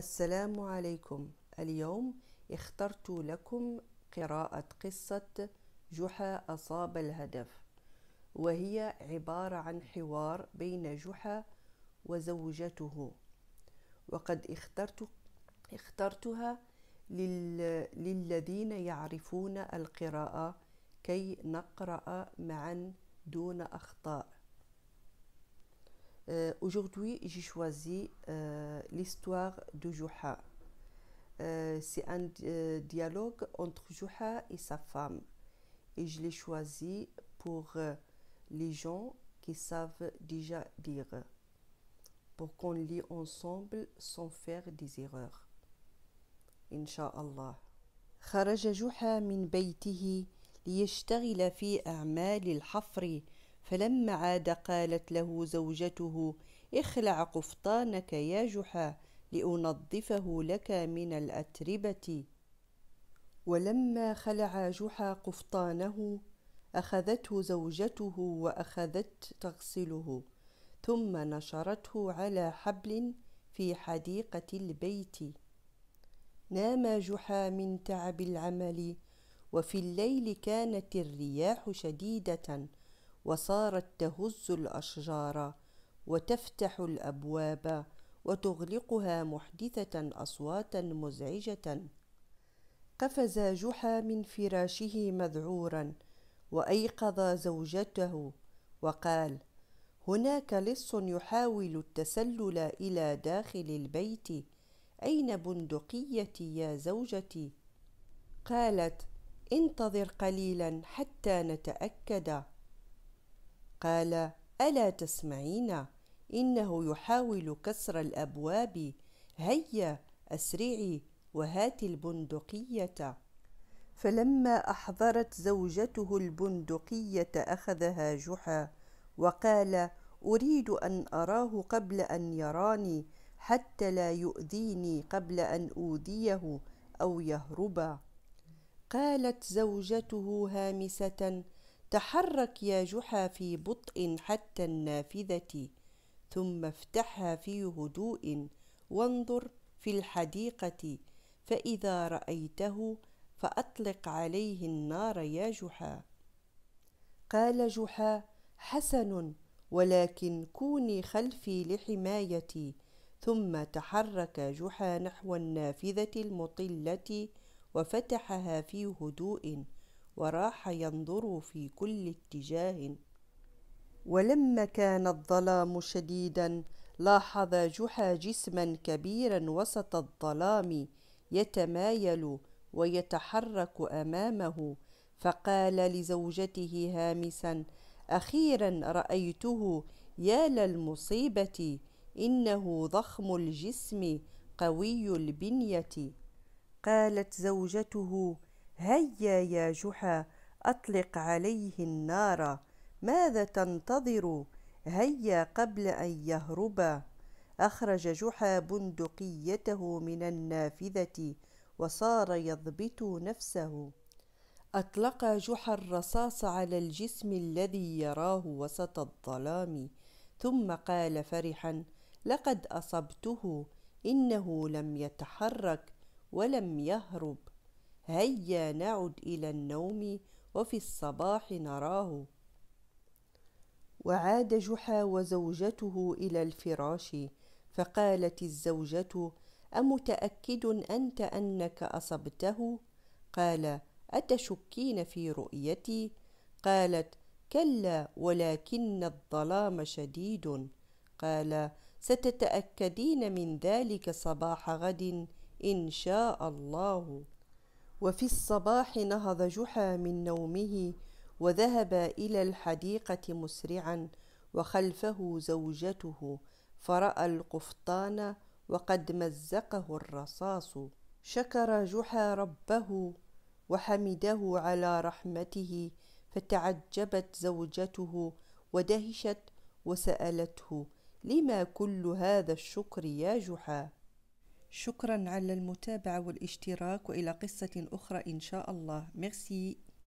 السلام عليكم اليوم اخترت لكم قراءة قصة جحا أصاب الهدف وهي عبارة عن حوار بين جحا وزوجته وقد اخترت اخترتها لل... للذين يعرفون القراءة كي نقرأ معا دون أخطاء Euh, aujourd'hui, j'ai choisi euh, l'histoire de Juha. Euh, c'est un dialogue entre Juha et sa femme. Et je l'ai choisi pour les gens qui savent déjà dire. pour qu'on lit ensemble sans faire des erreurs. Inch'Allah. خرج جحا من بيته ليشتغل في أعمال الحفر فلما عاد قالت له زوجته اخلع قفطانك يا جحا لانظفه لك من الاتربه ولما خلع جحا قفطانه اخذته زوجته واخذت تغسله ثم نشرته على حبل في حديقه البيت نام جحا من تعب العمل وفي الليل كانت الرياح شديده وصارت تهز الاشجار وتفتح الابواب وتغلقها محدثه اصواتا مزعجه قفز جحا من فراشه مذعورا وايقظ زوجته وقال هناك لص يحاول التسلل الى داخل البيت اين بندقيتي يا زوجتي قالت انتظر قليلا حتى نتاكد قال الا تسمعين انه يحاول كسر الابواب هيا اسرعي وهاتي البندقيه فلما احضرت زوجته البندقيه اخذها جحا وقال اريد ان اراه قبل ان يراني حتى لا يؤذيني قبل ان اوديه او يهربا قالت زوجته هامسه تحرك يا جحا في بطء حتى النافذة ثم افتحها في هدوء وانظر في الحديقة فإذا رأيته فأطلق عليه النار يا جحا قال جحا حسن ولكن كوني خلفي لحمايتي ثم تحرك جحا نحو النافذة المطلة وفتحها في هدوء وراح ينظر في كل اتجاه ولما كان الظلام شديدا لاحظ جحا جسما كبيرا وسط الظلام يتمايل ويتحرك امامه فقال لزوجته هامسا اخيرا رايته يا للمصيبه انه ضخم الجسم قوي البنيه قالت زوجته هيا يا جحا أطلق عليه النار ماذا تنتظر هيا قبل أن يهربا أخرج جحا بندقيته من النافذة وصار يضبط نفسه أطلق جحا الرصاص على الجسم الذي يراه وسط الظلام ثم قال فرحا لقد أصبته إنه لم يتحرك ولم يهرب هيا نعد إلى النوم وفي الصباح نراه وعاد جحا وزوجته إلى الفراش فقالت الزوجة أمتأكد أنت أنك أصبته؟ قال أتشكين في رؤيتي؟ قالت كلا ولكن الظلام شديد قال ستتأكدين من ذلك صباح غد إن شاء الله وفي الصباح نهض جحا من نومه وذهب إلى الحديقة مسرعا وخلفه زوجته فرأى القفطان وقد مزقه الرصاص شكر جحا ربه وحمده على رحمته فتعجبت زوجته ودهشت وسألته لما كل هذا الشكر يا جحا شكرا على المتابعة والاشتراك وإلى قصة أخرى إن شاء الله ميرسي